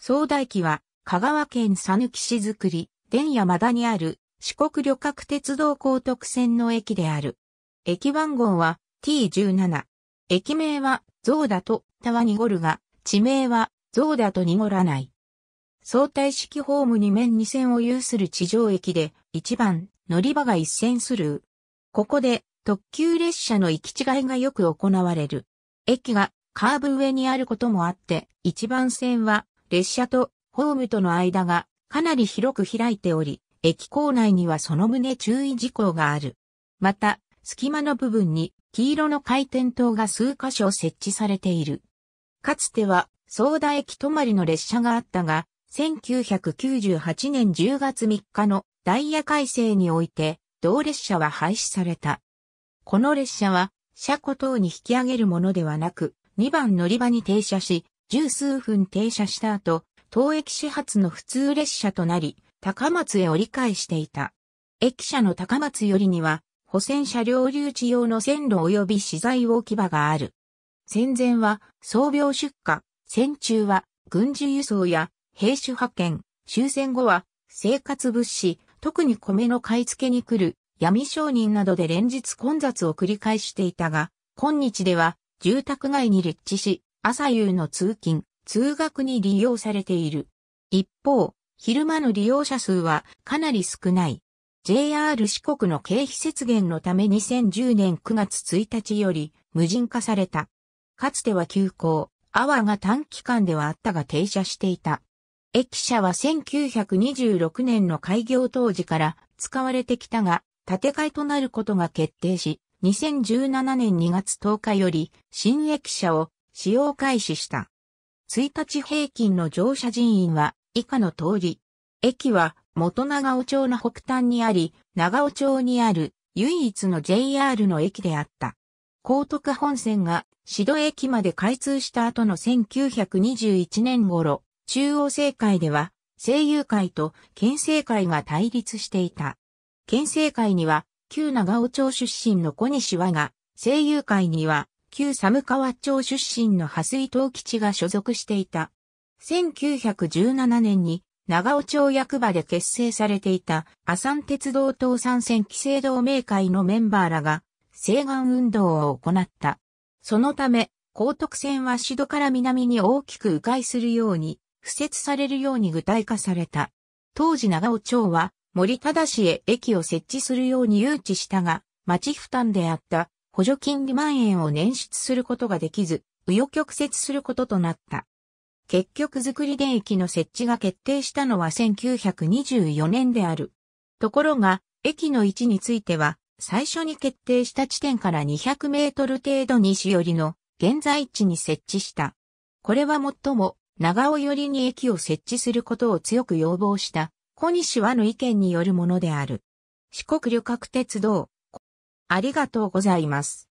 総大機は、香川県佐抜市づくり、電屋まだにある、四国旅客鉄道高徳線の駅である。駅番号は T17。駅名は、ゾウだと、タは濁るが、地名は、ゾウだと濁らない。相対式ホーム2面2線を有する地上駅で、1番、乗り場が1線する。ここで、特急列車の行き違いがよく行われる。駅が、カーブ上にあることもあって、1番線は、列車とホームとの間がかなり広く開いており、駅構内にはその旨注意事項がある。また、隙間の部分に黄色の回転灯が数箇所設置されている。かつては、相田駅止まりの列車があったが、1998年10月3日のダイヤ改正において、同列車は廃止された。この列車は、車庫等に引き上げるものではなく、2番乗り場に停車し、十数分停車した後、当駅始発の普通列車となり、高松へ折り返していた。駅舎の高松よりには、保線車両留置用の線路及び資材置き場がある。戦前は、装病出荷、戦中は、軍事輸送や、兵種派遣、終戦後は、生活物資、特に米の買い付けに来る、闇商人などで連日混雑を繰り返していたが、今日では、住宅街に立地し、朝夕の通勤、通学に利用されている。一方、昼間の利用者数はかなり少ない。JR 四国の経費節減のため2010年9月1日より無人化された。かつては急行、阿波が短期間ではあったが停車していた。駅舎は1926年の開業当時から使われてきたが、建て替えとなることが決定し、2017年2月10日より新駅舎を使用開始した。1日平均の乗車人員は以下の通り。駅は元長尾町の北端にあり、長尾町にある唯一の JR の駅であった。高徳本線がシド駅まで開通した後の1921年頃、中央政界では、政友会と県政会が対立していた。県政会には、旧長尾町出身の小西和が、政友会には、旧寒川町出身の蓮井東吉が所属していた。1917年に長尾町役場で結成されていた阿山鉄道東山線規制同盟会のメンバーらが西岸運動を行った。そのため、高徳線は首都から南に大きく迂回するように、敷設されるように具体化された。当時長尾町は森忠へ駅を設置するように誘致したが、町負担であった補助金2万円を捻出することができず、紆余曲折することとなった。結局作り電駅の設置が決定したのは1924年である。ところが、駅の位置については、最初に決定した地点から200メートル程度西寄りの現在地に設置した。これは最も長尾寄りに駅を設置することを強く要望した小西和の意見によるものである。四国旅客鉄道ありがとうございます。